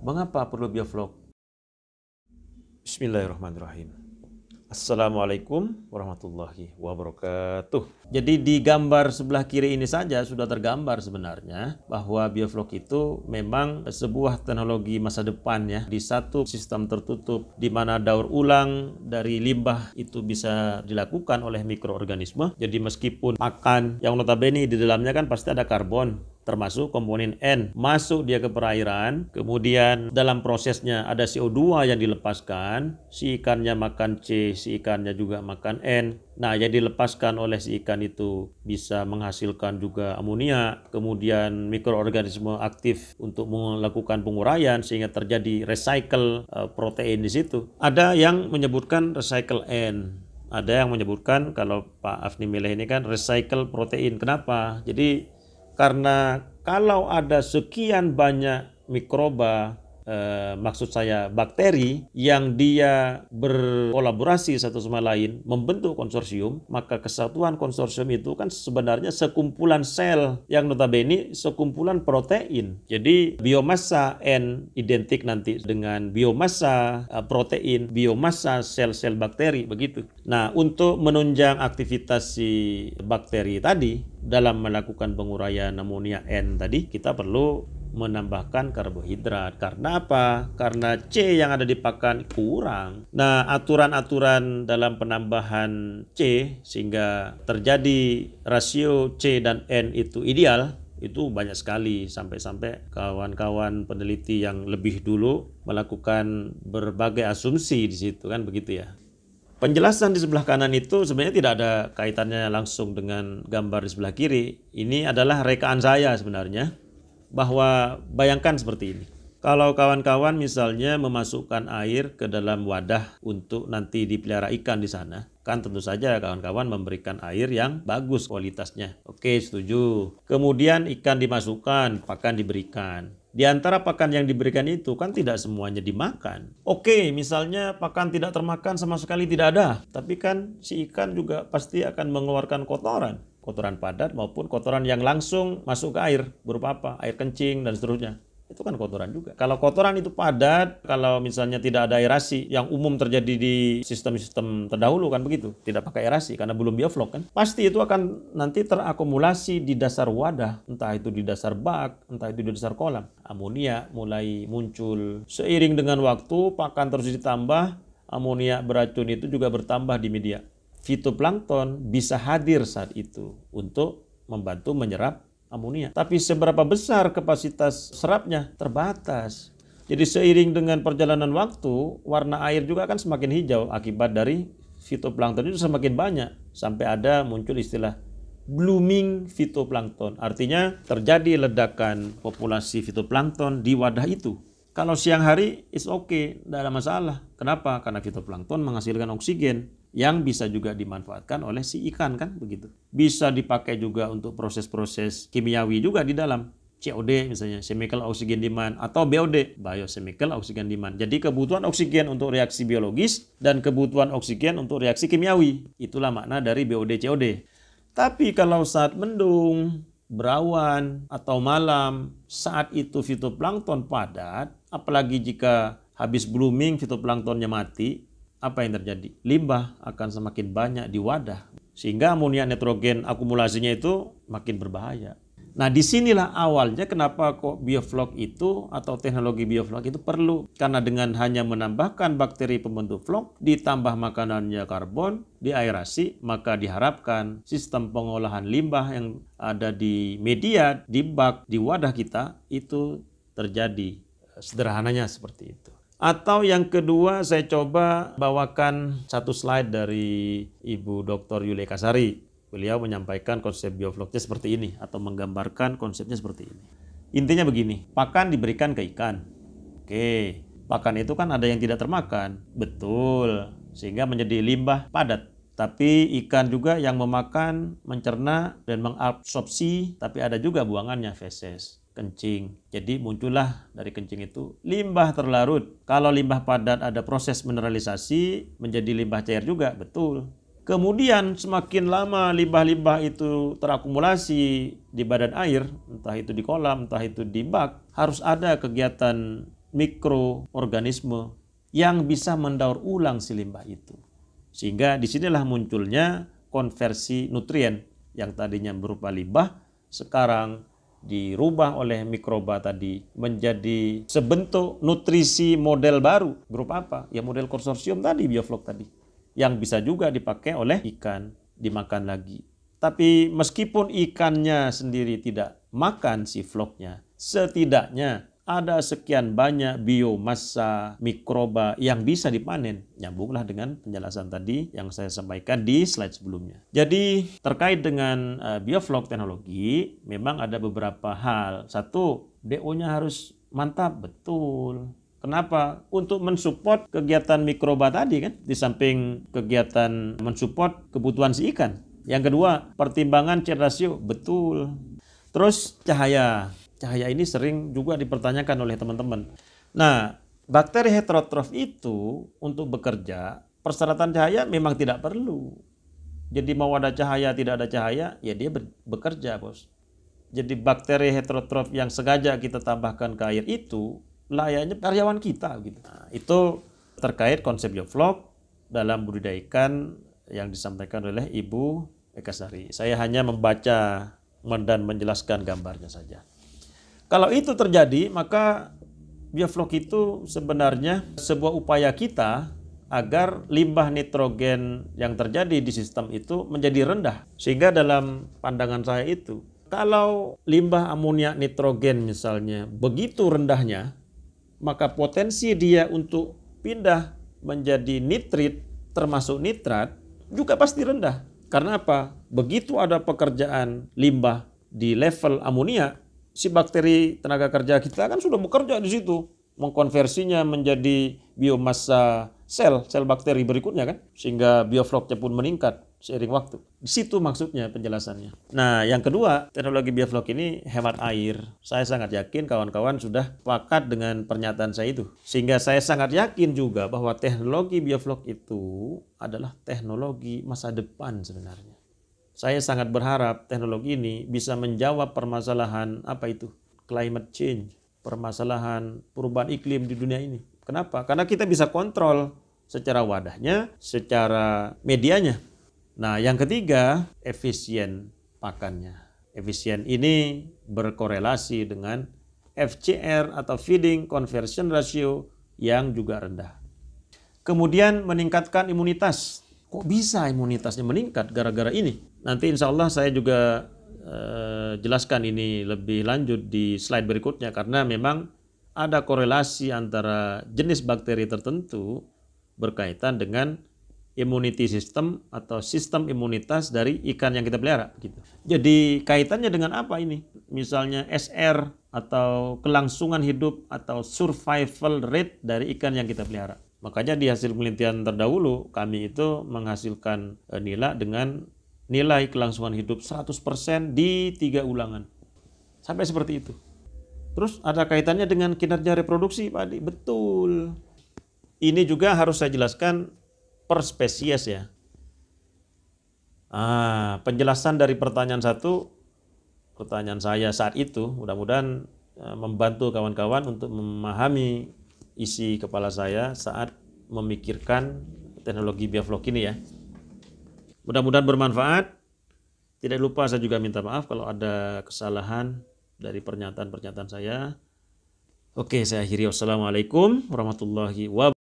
Mengapa perlu bioflok? Bismillahirrahmanirrahim. Assalamualaikum warahmatullahi wabarakatuh. Jadi di gambar sebelah kiri ini saja sudah tergambar sebenarnya bahwa bioflok itu memang sebuah teknologi masa depan ya di satu sistem tertutup di mana daur ulang dari limbah itu bisa dilakukan oleh mikroorganisme. Jadi meskipun makan yang notabene di dalamnya kan pasti ada karbon termasuk komponen N masuk dia ke perairan kemudian dalam prosesnya ada CO2 yang dilepaskan si ikannya makan C si ikannya juga makan N nah jadi dilepaskan oleh si ikan itu bisa menghasilkan juga amonia kemudian mikroorganisme aktif untuk melakukan penguraian sehingga terjadi recycle eh, protein di situ ada yang menyebutkan recycle N ada yang menyebutkan kalau Pak Afni milih ini kan recycle protein kenapa jadi karena kalau ada sekian banyak mikroba Eh, maksud saya bakteri yang dia berkolaborasi satu sama lain membentuk konsorsium, maka kesatuan konsorsium itu kan sebenarnya sekumpulan sel yang notabene sekumpulan protein. Jadi biomassa N identik nanti dengan biomassa eh, protein, biomassa sel-sel bakteri begitu. Nah, untuk menunjang aktivitas si bakteri tadi dalam melakukan penguraian amonia N tadi kita perlu menambahkan karbohidrat. Karena apa? Karena C yang ada di pakan kurang. Nah, aturan-aturan dalam penambahan C sehingga terjadi rasio C dan N itu ideal itu banyak sekali sampai-sampai kawan-kawan peneliti yang lebih dulu melakukan berbagai asumsi di situ kan begitu ya. Penjelasan di sebelah kanan itu sebenarnya tidak ada kaitannya langsung dengan gambar di sebelah kiri. Ini adalah rekaan saya sebenarnya bahwa bayangkan seperti ini. Kalau kawan-kawan misalnya memasukkan air ke dalam wadah untuk nanti dipelihara ikan di sana, kan tentu saja kawan-kawan memberikan air yang bagus kualitasnya. Oke, setuju. Kemudian ikan dimasukkan, pakan diberikan. Di antara pakan yang diberikan itu kan tidak semuanya dimakan. Oke, misalnya pakan tidak termakan sama sekali tidak ada, tapi kan si ikan juga pasti akan mengeluarkan kotoran kotoran padat maupun kotoran yang langsung masuk ke air berupa apa air kencing dan seterusnya itu kan kotoran juga. Kalau kotoran itu padat, kalau misalnya tidak ada aerasi yang umum terjadi di sistem-sistem terdahulu kan begitu, tidak pakai aerasi karena belum bioflok kan, pasti itu akan nanti terakumulasi di dasar wadah, entah itu di dasar bak, entah itu di dasar kolam. Amonia mulai muncul seiring dengan waktu, pakan terus ditambah, amonia beracun itu juga bertambah di media fitoplankton bisa hadir saat itu untuk membantu menyerap amonia. Tapi seberapa besar kapasitas serapnya? Terbatas. Jadi seiring dengan perjalanan waktu, warna air juga akan semakin hijau akibat dari fitoplankton itu semakin banyak sampai ada muncul istilah blooming fitoplankton. Artinya terjadi ledakan populasi fitoplankton di wadah itu. Kalau siang hari is okay, tidak ada masalah. Kenapa? Karena fitoplankton menghasilkan oksigen yang bisa juga dimanfaatkan oleh si ikan kan begitu. Bisa dipakai juga untuk proses-proses kimiawi juga di dalam COD misalnya, chemical oxygen demand atau BOD, biochemical oxygen demand. Jadi kebutuhan oksigen untuk reaksi biologis dan kebutuhan oksigen untuk reaksi kimiawi. Itulah makna dari BOD COD. Tapi kalau saat mendung, berawan atau malam, saat itu fitoplankton padat, apalagi jika habis blooming fitoplanktonnya mati, apa yang terjadi? Limbah akan semakin banyak di wadah. Sehingga amonia nitrogen akumulasinya itu makin berbahaya. Nah disinilah awalnya kenapa kok bioflok itu atau teknologi bioflok itu perlu. Karena dengan hanya menambahkan bakteri pembentuk flok, ditambah makanannya karbon, di aerasi maka diharapkan sistem pengolahan limbah yang ada di media, di bak, di wadah kita itu terjadi. Sederhananya seperti itu. Atau yang kedua saya coba bawakan satu slide dari Ibu Dr. Yulia Kasari. Beliau menyampaikan konsep biofloknya seperti ini atau menggambarkan konsepnya seperti ini. Intinya begini, pakan diberikan ke ikan. Oke, pakan itu kan ada yang tidak termakan. Betul, sehingga menjadi limbah padat. Tapi ikan juga yang memakan, mencerna, dan mengabsorpsi, tapi ada juga buangannya feses kencing. Jadi muncullah dari kencing itu limbah terlarut. Kalau limbah padat ada proses mineralisasi menjadi limbah cair juga, betul. Kemudian semakin lama limbah-limbah itu terakumulasi di badan air, entah itu di kolam, entah itu di bak, harus ada kegiatan mikroorganisme yang bisa mendaur ulang si limbah itu. Sehingga disinilah munculnya konversi nutrien yang tadinya berupa limbah, sekarang dirubah oleh mikroba tadi menjadi sebentuk nutrisi model baru. Grup apa? Ya model konsorsium tadi, bioflok tadi. Yang bisa juga dipakai oleh ikan, dimakan lagi. Tapi meskipun ikannya sendiri tidak makan si floknya, setidaknya ada sekian banyak biomasa mikroba yang bisa dipanen. Nyambunglah dengan penjelasan tadi yang saya sampaikan di slide sebelumnya. Jadi terkait dengan eh, bioflok teknologi memang ada beberapa hal. Satu, DO-nya harus mantap, betul. Kenapa? Untuk mensupport kegiatan mikroba tadi kan, di samping kegiatan mensupport kebutuhan si ikan. Yang kedua, pertimbangan cerdasio betul. Terus cahaya cahaya ini sering juga dipertanyakan oleh teman-teman. Nah, bakteri heterotrof itu untuk bekerja persyaratan cahaya memang tidak perlu. Jadi mau ada cahaya tidak ada cahaya ya dia bekerja bos. Jadi bakteri heterotrof yang sengaja kita tambahkan ke air itu layaknya karyawan kita gitu. Nah, itu terkait konsep Yoflok dalam budidaya ikan yang disampaikan oleh Ibu Eka Sari. Saya hanya membaca dan menjelaskan gambarnya saja. Kalau itu terjadi, maka bioflok itu sebenarnya sebuah upaya kita agar limbah nitrogen yang terjadi di sistem itu menjadi rendah. Sehingga dalam pandangan saya itu, kalau limbah amonia nitrogen misalnya begitu rendahnya, maka potensi dia untuk pindah menjadi nitrit termasuk nitrat juga pasti rendah. Karena apa? Begitu ada pekerjaan limbah di level amonia, si bakteri tenaga kerja kita kan sudah bekerja di situ mengkonversinya menjadi biomassa sel sel bakteri berikutnya kan sehingga biofloknya pun meningkat seiring waktu. Di situ maksudnya penjelasannya. Nah, yang kedua, teknologi bioflok ini hemat air. Saya sangat yakin kawan-kawan sudah pakat dengan pernyataan saya itu. Sehingga saya sangat yakin juga bahwa teknologi bioflok itu adalah teknologi masa depan sebenarnya. Saya sangat berharap teknologi ini bisa menjawab permasalahan apa itu? Climate change, permasalahan perubahan iklim di dunia ini. Kenapa? Karena kita bisa kontrol secara wadahnya, secara medianya. Nah, yang ketiga, efisien pakannya. Efisien ini berkorelasi dengan FCR atau feeding conversion ratio yang juga rendah. Kemudian meningkatkan imunitas kok bisa imunitasnya meningkat gara-gara ini? Nanti insya Allah saya juga eh, jelaskan ini lebih lanjut di slide berikutnya karena memang ada korelasi antara jenis bakteri tertentu berkaitan dengan immunity system atau sistem imunitas dari ikan yang kita pelihara. Gitu. Jadi kaitannya dengan apa ini? Misalnya SR atau kelangsungan hidup atau survival rate dari ikan yang kita pelihara. Makanya di hasil penelitian terdahulu kami itu menghasilkan e, nilai dengan nilai kelangsungan hidup 100% di tiga ulangan. Sampai seperti itu. Terus ada kaitannya dengan kinerja reproduksi Pak Adi? Betul. Ini juga harus saya jelaskan per spesies ya. Ah, penjelasan dari pertanyaan satu, pertanyaan saya saat itu mudah-mudahan e, membantu kawan-kawan untuk memahami isi kepala saya saat memikirkan teknologi biaflok ini ya. Mudah-mudahan bermanfaat. Tidak lupa saya juga minta maaf kalau ada kesalahan dari pernyataan-pernyataan saya. Oke, saya akhiri. Wassalamualaikum warahmatullahi wabarakatuh.